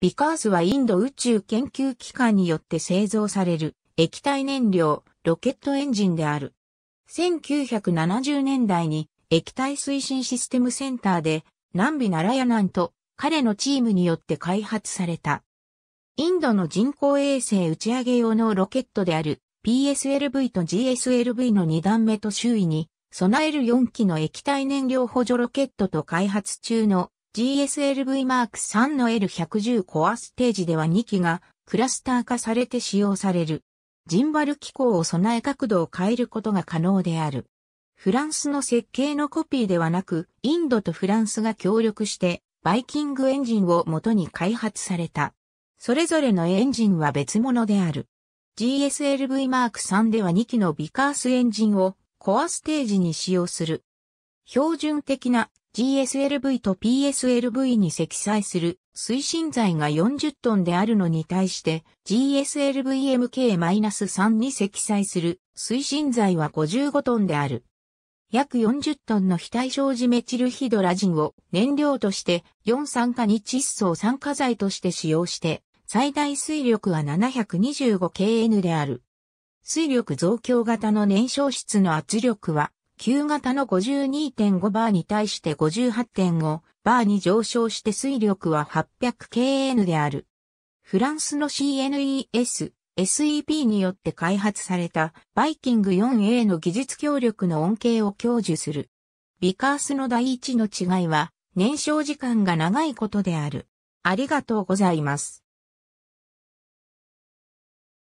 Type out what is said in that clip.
ビカースはインド宇宙研究機関によって製造される液体燃料、ロケットエンジンである。1970年代に液体推進システムセンターで南美ナラヤナンと彼のチームによって開発された。インドの人工衛星打ち上げ用のロケットである PSLV と GSLV の2段目と周囲に備える4機の液体燃料補助ロケットと開発中の GSLV Mark の L110 コアステージでは2機がクラスター化されて使用される。ジンバル機構を備え角度を変えることが可能である。フランスの設計のコピーではなく、インドとフランスが協力して、バイキングエンジンを元に開発された。それぞれのエンジンは別物である。GSLV Mark では2機のビカースエンジンをコアステージに使用する。標準的な GSLV と PSLV に積載する推進材が40トンであるのに対して GSLVMK-3 に積載する推進材は55トンである。約40トンの非対称ジメチルヒドラジンを燃料として4酸化2窒素を酸化剤として使用して最大水力は 725kN である。水力増強型の燃焼室の圧力は旧型の52.5バーに対して58.5バーに上昇して水力は 800kN である。フランスの CNES、SEP によって開発されたバイキング 4A の技術協力の恩恵を享受する。ビカースの第一の違いは、燃焼時間が長いことである。ありがとうございます。